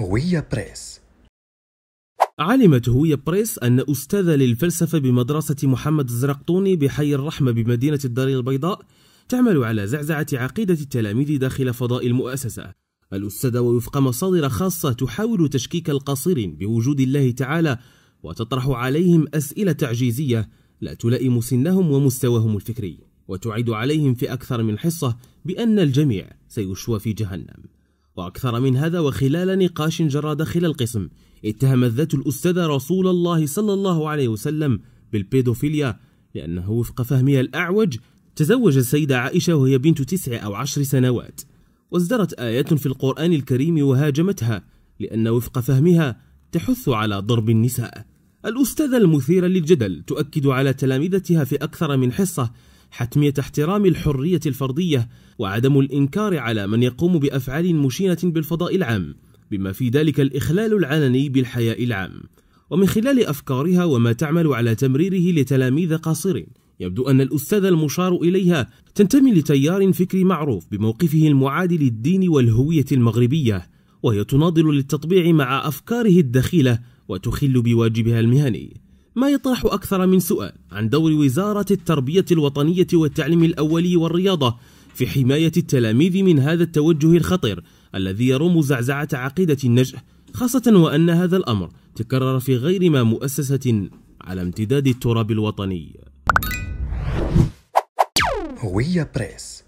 هوية بريس علمت هوية بريس أن أستاذة للفلسفة بمدرسة محمد الزرقطوني بحي الرحمة بمدينة الدار البيضاء تعمل على زعزعة عقيدة التلاميذ داخل فضاء المؤسسة الأستاذة ووفق مصادر خاصة تحاول تشكيك القصير بوجود الله تعالى وتطرح عليهم أسئلة تعجيزية لا تلائم سنهم ومستواهم الفكري وتعيد عليهم في أكثر من حصة بأن الجميع سيشوى في جهنم وأكثر من هذا وخلال نقاش جرى داخل القسم اتهمت ذات الأستاذة رسول الله صلى الله عليه وسلم بالبيدوفيليا لأنه وفق فهمها الأعوج تزوج السيدة عائشة وهي بنت تسع أو عشر سنوات وازدرت آيات في القرآن الكريم وهاجمتها لأن وفق فهمها تحث على ضرب النساء الأستاذة المثيرة للجدل تؤكد على تلامذتها في أكثر من حصة حتمية احترام الحرية الفردية وعدم الإنكار على من يقوم بأفعال مشينة بالفضاء العام بما في ذلك الإخلال العلني بالحياء العام ومن خلال أفكارها وما تعمل على تمريره لتلاميذ قاصرين يبدو أن الأستاذة المشار إليها تنتمي لتيار فكري معروف بموقفه المعادي للدين والهوية المغربية وهي تناضل للتطبيع مع أفكاره الدخيلة وتخل بواجبها المهني ما يطرح أكثر من سؤال عن دور وزارة التربية الوطنية والتعليم الأولي والرياضة في حماية التلاميذ من هذا التوجه الخطير الذي يروم زعزعة عقيدة النجح خاصة وأن هذا الأمر تكرر في غير ما مؤسسة على امتداد التراب الوطني هوية بريس